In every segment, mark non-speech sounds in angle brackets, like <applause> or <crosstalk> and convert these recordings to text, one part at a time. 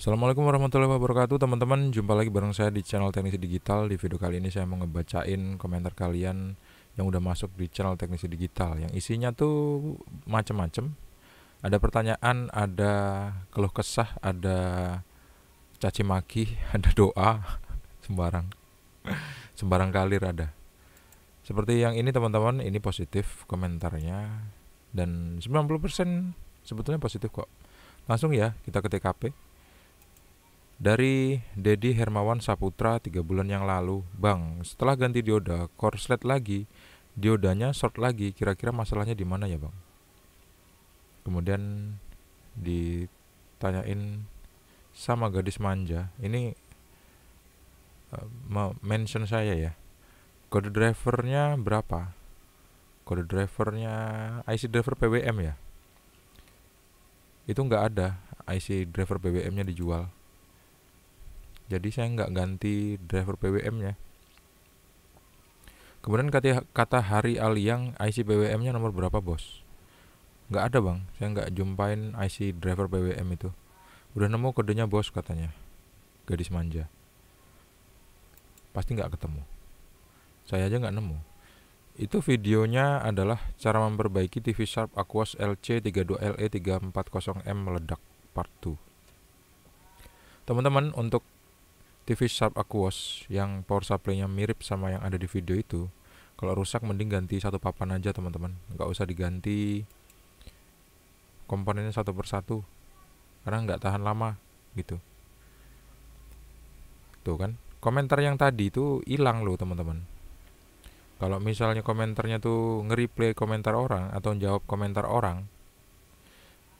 Assalamualaikum warahmatullahi wabarakatuh teman-teman Jumpa lagi bareng saya di channel Teknisi Digital Di video kali ini saya mau ngebacain komentar kalian Yang udah masuk di channel Teknisi Digital Yang isinya tuh macem-macem Ada pertanyaan, ada keluh kesah, ada caci maki, <laughs> ada doa Sembarang Sembarang kalir ada Seperti yang ini teman-teman, ini positif komentarnya Dan 90% sebetulnya positif kok Langsung ya kita ke TKP dari Dedi Hermawan Saputra tiga bulan yang lalu, Bang, setelah ganti dioda, korslet lagi, diodanya short lagi, kira-kira masalahnya di mana ya, Bang? Kemudian ditanyain sama gadis manja, ini uh, mention saya ya. Kode drivernya berapa? Kode drivernya IC driver PWM ya. Itu nggak ada IC driver PWM-nya dijual jadi saya nggak ganti driver PWM-nya kemudian kata, kata Hari Aliang IC PWM-nya nomor berapa bos nggak ada bang saya nggak jumpain IC driver PWM itu udah nemu kodenya bos katanya gadis manja pasti nggak ketemu saya aja nggak nemu itu videonya adalah cara memperbaiki TV Sharp Aquos LC32LE340M meledak part 2 teman-teman untuk TV Sharp Aquos yang power supply-nya mirip sama yang ada di video itu kalau rusak mending ganti satu papan aja teman-teman nggak usah diganti komponennya satu persatu karena nggak tahan lama gitu tuh kan komentar yang tadi itu hilang loh teman-teman kalau misalnya komentarnya tuh nge-replay komentar orang atau jawab komentar orang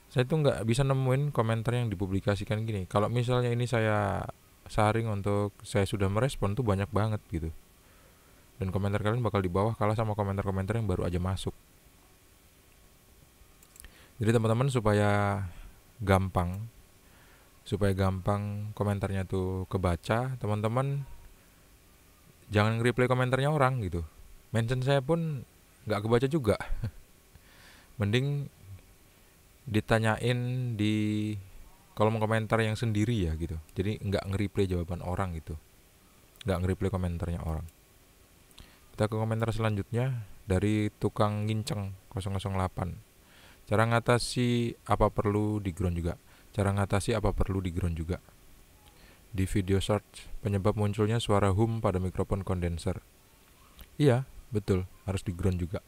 saya tuh nggak bisa nemuin komentar yang dipublikasikan gini kalau misalnya ini saya saring untuk saya sudah merespon tuh banyak banget gitu dan komentar kalian bakal di bawah kalah sama komentar-komentar yang baru aja masuk jadi teman-teman supaya gampang supaya gampang komentarnya tuh kebaca teman-teman jangan reply komentarnya orang gitu mention saya pun nggak kebaca juga <laughs> mending ditanyain di kalau mengkomentar yang sendiri ya gitu jadi nggak nge reply jawaban orang gitu nggak nge reply komentarnya orang kita ke komentar selanjutnya dari tukang nginceng 008 cara ngatasi apa perlu di ground juga cara ngatasi apa perlu di ground juga di video search penyebab munculnya suara hum pada mikrofon kondenser iya betul harus di ground juga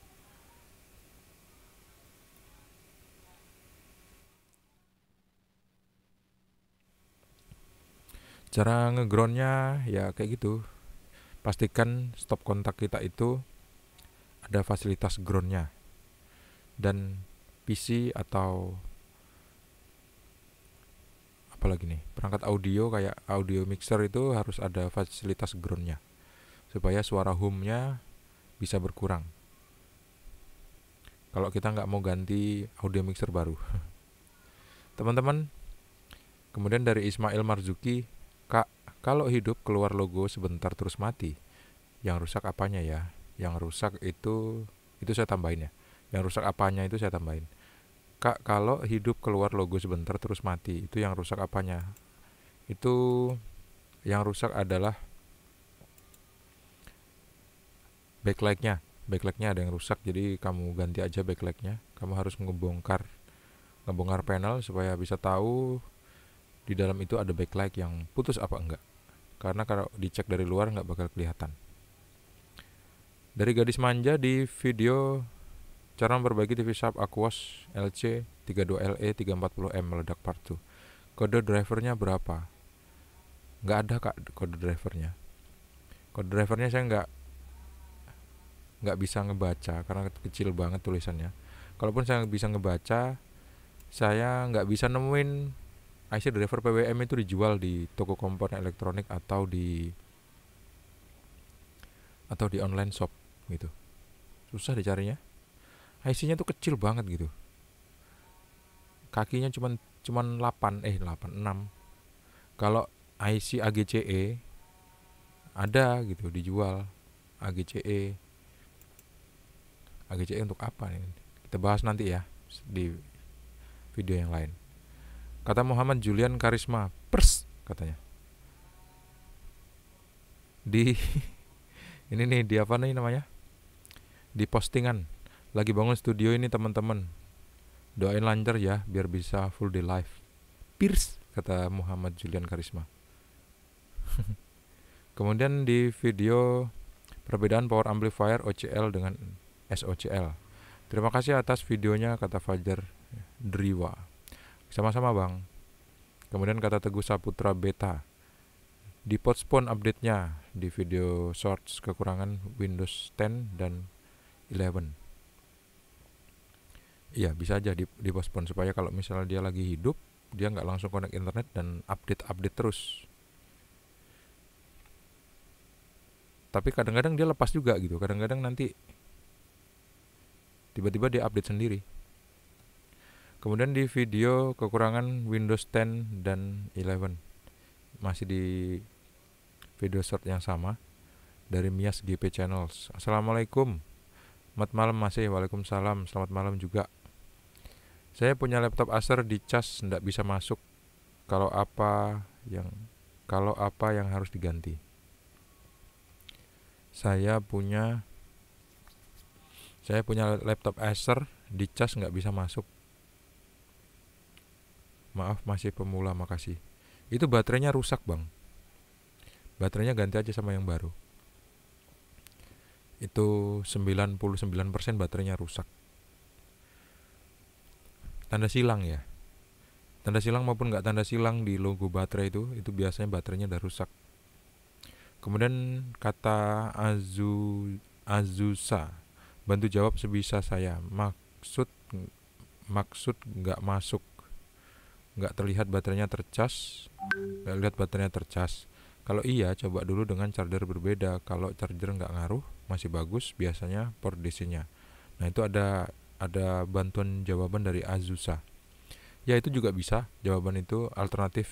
cara ngegroundnya ya kayak gitu pastikan stop kontak kita itu ada fasilitas groundnya dan PC atau apalagi nih perangkat audio kayak audio mixer itu harus ada fasilitas groundnya supaya suara home-nya bisa berkurang kalau kita nggak mau ganti audio mixer baru. <laughs> Teman-teman, kemudian dari Ismail Marzuki, kalau hidup keluar logo sebentar terus mati, yang rusak apanya ya? Yang rusak itu itu saya tambahin ya. Yang rusak apanya itu saya tambahin. Kak, kalau hidup keluar logo sebentar terus mati, itu yang rusak apanya? Itu yang rusak adalah backlight-nya. backlightnya. nya ada yang rusak, jadi kamu ganti aja backlight-nya. Kamu harus ngebongkar ngebongkar panel supaya bisa tahu di dalam itu ada backlight yang putus apa enggak karena kalau dicek dari luar nggak bakal kelihatan. Dari gadis manja di video cara memperbaiki TV Sharp Aquos LC 32LE340M meledak part 2. Kode drivernya berapa? Nggak ada kak kode drivernya. Kode drivernya saya nggak nggak bisa ngebaca karena kecil banget tulisannya. Kalaupun saya bisa ngebaca, saya nggak bisa nemuin IC driver PWM itu dijual di toko komponen elektronik atau di atau di online shop gitu susah dicarinya IC-nya tuh kecil banget gitu kakinya cuman cuman 8 eh 8 6 kalau IC AGCE ada gitu dijual AGCE AGCE untuk apa nih kita bahas nanti ya di video yang lain Kata Muhammad Julian Karisma, pers katanya. Di <laughs> ini nih di apa nih namanya? Di postingan. Lagi bangun studio ini teman-teman. Doain lancar ya biar bisa full day live. Pierce kata Muhammad Julian Karisma. <laughs> Kemudian di video perbedaan power amplifier OCL dengan SOCL. Terima kasih atas videonya kata Fajar Driwa. Sama-sama bang. Kemudian kata Teguh Saputra Beta. Di postpone update-nya di video shorts kekurangan Windows 10 dan 11. Iya bisa aja di, di postpone supaya kalau misalnya dia lagi hidup dia nggak langsung connect internet dan update-update terus. Tapi kadang-kadang dia lepas juga gitu. Kadang-kadang nanti tiba-tiba dia update sendiri kemudian di video kekurangan Windows 10 dan 11 masih di video short yang sama dari Mias GP Channels Assalamualaikum Mat malam masih e. Waalaikumsalam Selamat malam juga Saya punya laptop Acer di cas tidak bisa masuk Kalau apa yang Kalau apa yang harus diganti Saya punya Saya punya laptop Acer di cas nggak bisa masuk maaf masih pemula makasih itu baterainya rusak bang baterainya ganti aja sama yang baru itu 99% baterainya rusak tanda silang ya tanda silang maupun nggak tanda silang di logo baterai itu itu biasanya baterainya udah rusak kemudian kata Azu Azusa bantu jawab sebisa saya maksud maksud nggak masuk nggak terlihat baterainya tercas nggak lihat baterainya tercas kalau iya coba dulu dengan charger berbeda kalau charger nggak ngaruh masih bagus biasanya port DC-nya nah itu ada ada bantuan jawaban dari Azusa ya itu juga bisa jawaban itu alternatif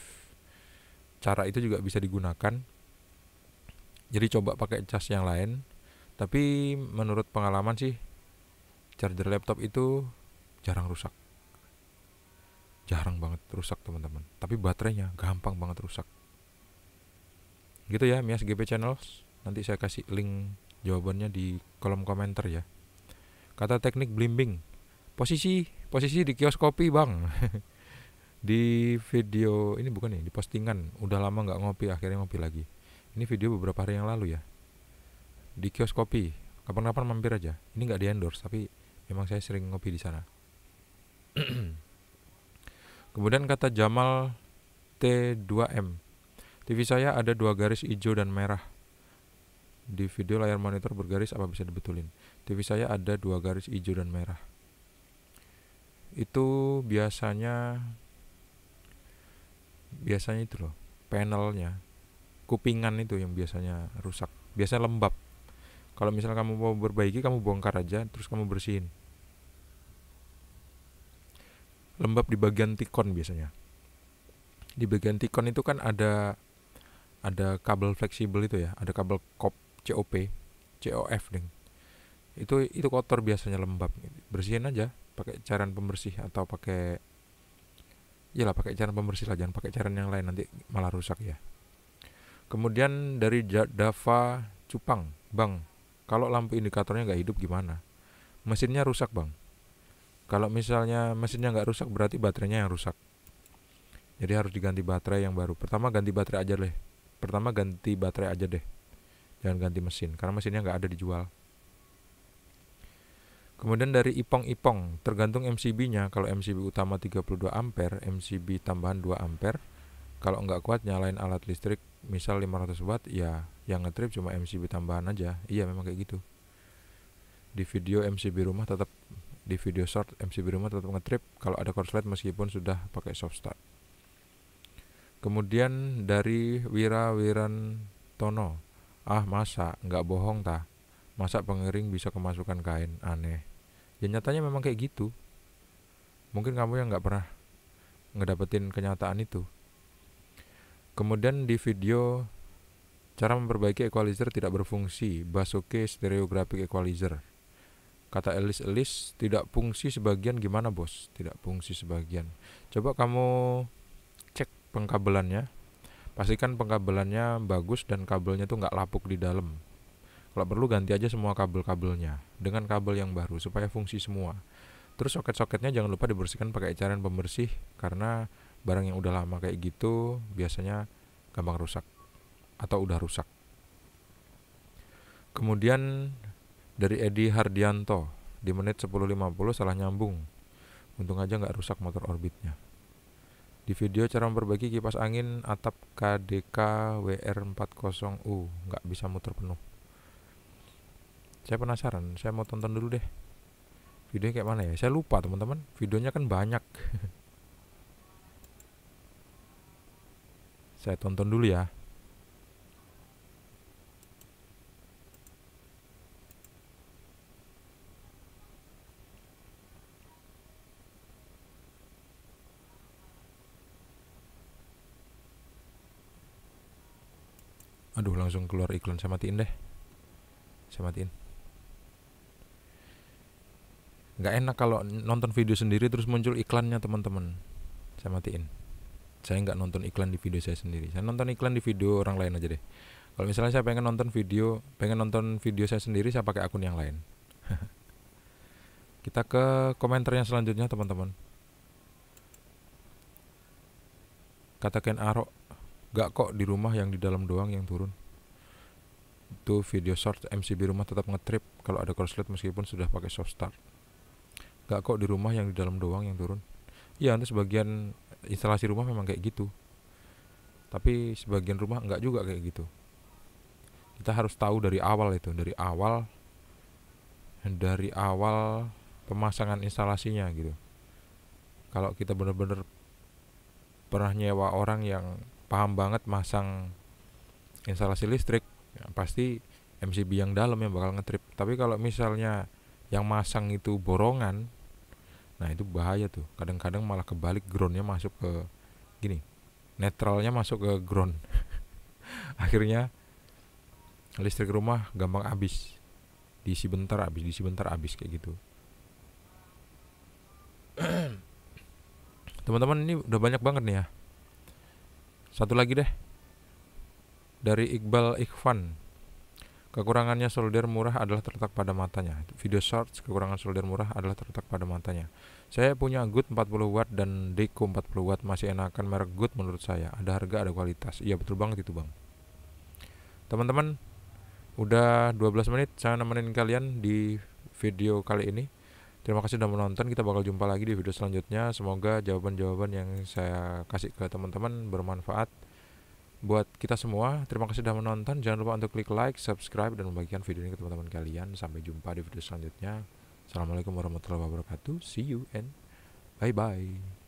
cara itu juga bisa digunakan jadi coba pakai cas yang lain tapi menurut pengalaman sih charger laptop itu jarang rusak jarang banget rusak teman-teman tapi baterainya gampang banget rusak gitu ya Mias GP Channels nanti saya kasih link jawabannya di kolom komentar ya kata teknik blimbing posisi posisi di kios kopi bang <laughs> di video ini bukan nih ya, di postingan udah lama nggak ngopi akhirnya ngopi lagi ini video beberapa hari yang lalu ya di kios kopi kapan-kapan mampir aja ini nggak di endorse tapi memang saya sering ngopi di sana <clears throat> Kemudian kata Jamal T2M. TV saya ada dua garis hijau dan merah. Di video layar monitor bergaris apa bisa dibetulin? TV saya ada dua garis hijau dan merah. Itu biasanya biasanya itu loh, panelnya. Kupingan itu yang biasanya rusak. Biasanya lembab. Kalau misalnya kamu mau berbaiki, kamu bongkar aja, terus kamu bersihin lembab di bagian tikon biasanya di bagian tikon itu kan ada ada kabel fleksibel itu ya ada kabel COP COP COF deng itu itu kotor biasanya lembab gitu. bersihin aja pakai cairan pembersih atau pakai Iyalah pakai cairan pembersih lah jangan pakai cairan yang lain nanti malah rusak ya kemudian dari Dava Cupang bang kalau lampu indikatornya nggak hidup gimana mesinnya rusak bang kalau misalnya mesinnya nggak rusak berarti baterainya yang rusak. Jadi harus diganti baterai yang baru. Pertama ganti baterai aja deh. Pertama ganti baterai aja deh. Jangan ganti mesin karena mesinnya nggak ada dijual. Kemudian dari ipong-ipong, tergantung MCB-nya. Kalau MCB utama 32 ampere, MCB tambahan 2 ampere. Kalau nggak kuat nyalain alat listrik, misal 500 watt, ya yang ngetrip cuma MCB tambahan aja. Iya memang kayak gitu. Di video MCB rumah tetap di video short, MC Biruma tetap ngetrip kalau ada korslet meskipun sudah pakai soft start. Kemudian dari Wira Wiran Tono, ah masa, nggak bohong ta? Masa pengering bisa kemasukan kain, aneh. Ya nyatanya memang kayak gitu. Mungkin kamu yang nggak pernah ngedapetin kenyataan itu. Kemudian di video cara memperbaiki equalizer tidak berfungsi, Basuke stereographic equalizer. Kata Elis-Elis, tidak fungsi sebagian gimana bos? Tidak fungsi sebagian. Coba kamu cek pengkabelannya. Pastikan pengkabelannya bagus dan kabelnya tuh nggak lapuk di dalam. Kalau perlu ganti aja semua kabel-kabelnya dengan kabel yang baru supaya fungsi semua. Terus soket-soketnya jangan lupa dibersihkan pakai cairan pembersih karena barang yang udah lama kayak gitu biasanya gampang rusak atau udah rusak. Kemudian dari Edi Hardianto di menit 10.50 salah nyambung untung aja nggak rusak motor orbitnya di video cara memperbaiki kipas angin atap KDK WR40U nggak bisa muter penuh saya penasaran saya mau tonton dulu deh videonya kayak mana ya saya lupa teman-teman videonya kan banyak <laughs> saya tonton dulu ya langsung keluar iklan saya matiin deh saya matiin nggak enak kalau nonton video sendiri terus muncul iklannya teman-teman saya matiin saya nggak nonton iklan di video saya sendiri saya nonton iklan di video orang lain aja deh kalau misalnya saya pengen nonton video pengen nonton video saya sendiri saya pakai akun yang lain <laughs> kita ke komentar yang selanjutnya teman-teman kata Ken Arok gak kok di rumah yang di dalam doang yang turun itu video short MCB rumah tetap ngetrip kalau ada korslet meskipun sudah pakai soft start gak kok di rumah yang di dalam doang yang turun ya nanti sebagian instalasi rumah memang kayak gitu tapi sebagian rumah enggak juga kayak gitu kita harus tahu dari awal itu dari awal dari awal pemasangan instalasinya gitu kalau kita bener-bener pernah nyewa orang yang paham banget masang instalasi listrik ya, pasti MCB yang dalam yang bakal ngetrip tapi kalau misalnya yang masang itu borongan nah itu bahaya tuh kadang-kadang malah kebalik groundnya masuk ke gini netralnya masuk ke ground <laughs> akhirnya listrik rumah gampang habis diisi bentar habis diisi bentar habis kayak gitu <clears throat> teman-teman ini udah banyak banget nih ya satu lagi deh dari Iqbal Ikhwan kekurangannya solder murah adalah terletak pada matanya video shorts kekurangan solder murah adalah terletak pada matanya saya punya good 40 watt dan deco 40 watt masih enakan merek good menurut saya ada harga ada kualitas iya betul banget itu bang teman-teman udah 12 menit saya nemenin kalian di video kali ini Terima kasih sudah menonton. Kita bakal jumpa lagi di video selanjutnya. Semoga jawaban-jawaban yang saya kasih ke teman-teman bermanfaat buat kita semua. Terima kasih sudah menonton. Jangan lupa untuk klik like, subscribe, dan membagikan video ini ke teman-teman kalian. Sampai jumpa di video selanjutnya. Assalamualaikum warahmatullahi wabarakatuh. See you and bye-bye.